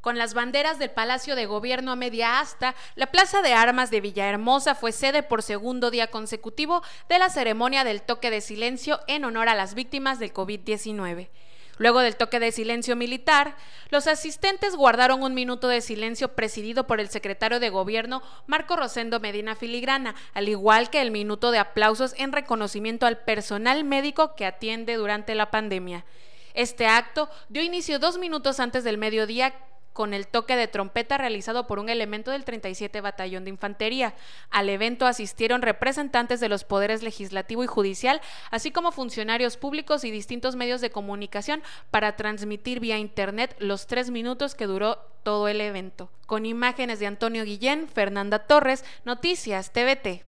con las banderas del Palacio de Gobierno a media asta, la Plaza de Armas de Villahermosa fue sede por segundo día consecutivo de la ceremonia del toque de silencio en honor a las víctimas del COVID-19. Luego del toque de silencio militar, los asistentes guardaron un minuto de silencio presidido por el secretario de Gobierno Marco Rosendo Medina Filigrana, al igual que el minuto de aplausos en reconocimiento al personal médico que atiende durante la pandemia. Este acto dio inicio dos minutos antes del mediodía con el toque de trompeta realizado por un elemento del 37 Batallón de Infantería. Al evento asistieron representantes de los poderes legislativo y judicial, así como funcionarios públicos y distintos medios de comunicación para transmitir vía Internet los tres minutos que duró todo el evento. Con imágenes de Antonio Guillén, Fernanda Torres, Noticias TVT.